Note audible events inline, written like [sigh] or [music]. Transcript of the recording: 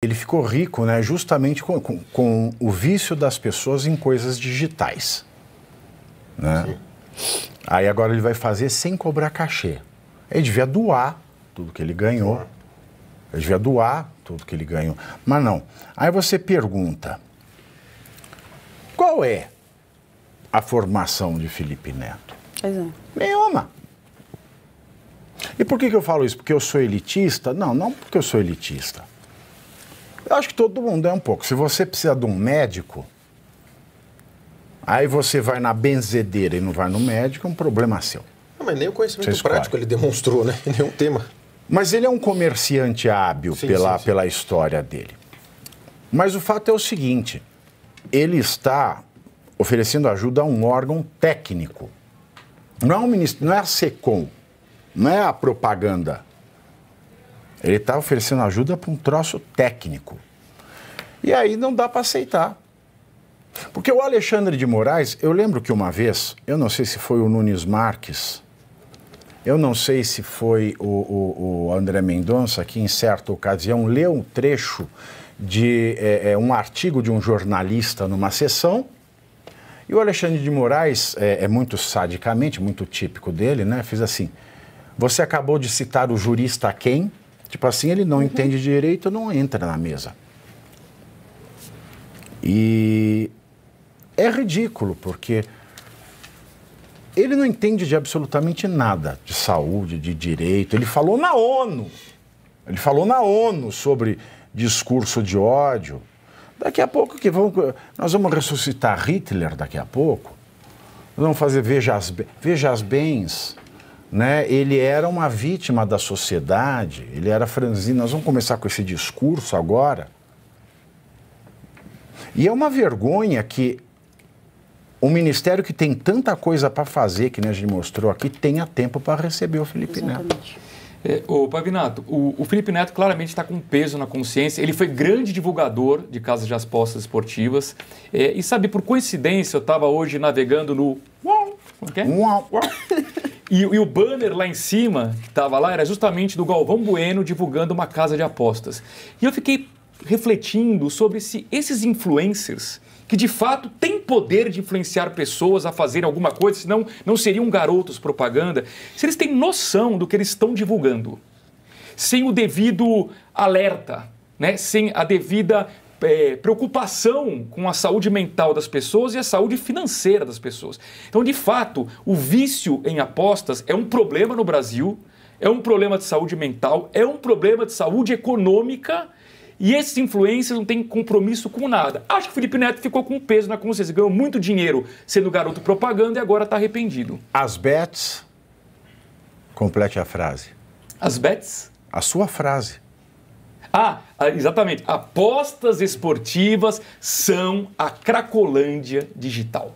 ele ficou rico né, justamente com, com, com, o vício das pessoas em coisas digitais. Né? Sim. Aí agora ele vai fazer sem cobrar cachê. Ele devia doar tudo que ele ganhou. Ele devia doar tudo que ele ganhou. Mas não. Aí você pergunta: qual é a formação de Felipe Neto? Exato. É. Nenhuma. E por que, que eu falo isso? Porque eu sou elitista? Não, não porque eu sou elitista eu acho que todo mundo é um pouco. Se você precisa de um médico, aí você vai na benzedeira e não vai no médico, é um problema seu. Não, mas nem o conhecimento prático ele demonstrou, né? [laughs] Nenhum tema. Mas ele é um comerciante hábil sim, pela, sim, sim. pela história dele. Mas o fato é o seguinte: ele está oferecendo ajuda a um órgão técnico. Não é, um ministro, não é a SECOM, não é a propaganda. Ele está oferecendo ajuda para um troço técnico. E aí não dá para aceitar. Porque o Alexandre de Moraes, eu lembro que uma vez, eu não sei se foi o Nunes Marques, eu não sei se foi o, o, o André Mendonça, que em certa ocasião leu um trecho de é, é, um artigo de um jornalista numa sessão. E o Alexandre de Moraes, é, é muito sadicamente, muito típico dele, né? Fez assim: Você acabou de citar o jurista quem? Tipo assim, ele não uhum. entende direito, não entra na mesa. E é ridículo, porque ele não entende de absolutamente nada de saúde, de direito. Ele falou na ONU. Ele falou na ONU sobre discurso de ódio. Daqui a pouco que vamos, nós vamos ressuscitar Hitler daqui a pouco. Nós vamos fazer veja as, veja as bens. Né? Ele era uma vítima da sociedade, ele era franzino. Nós vamos começar com esse discurso agora. E é uma vergonha que o ministério que tem tanta coisa para fazer, que né, a gente mostrou aqui, tenha tempo para receber o Felipe Exatamente. Neto. É, ô, Pavinato, o, o, Felipe Neto claramente está com peso na consciência. Ele foi grande divulgador de casas de apostas esportivas. É, e sabe, por coincidência, eu estava hoje navegando no. Okay? É é? [laughs] E, e, o banner lá em cima, que estava lá, era justamente do Galvão Bueno divulgando uma casa de apostas. E eu fiquei refletindo sobre se esses influencers que de fato têm poder de influenciar pessoas a fazerem alguma coisa, senão não seriam garotos propaganda, se eles têm noção do que eles estão divulgando, sem o devido alerta, né? sem a devida é, preocupação com a saúde mental das pessoas e a saúde financeira das pessoas. Então, de fato, o vício em apostas é um problema no Brasil, é um problema de saúde mental, é um problema de saúde econômica e esses influencers não têm compromisso com nada. Acho que o Felipe Neto ficou com peso na consciência, ganhou muito dinheiro sendo garoto propaganda e agora está arrependido. As bets. Complete a frase. As bets? A sua frase. Ah, ah exatamente. Apostas esportivas são a Cracolândia digital.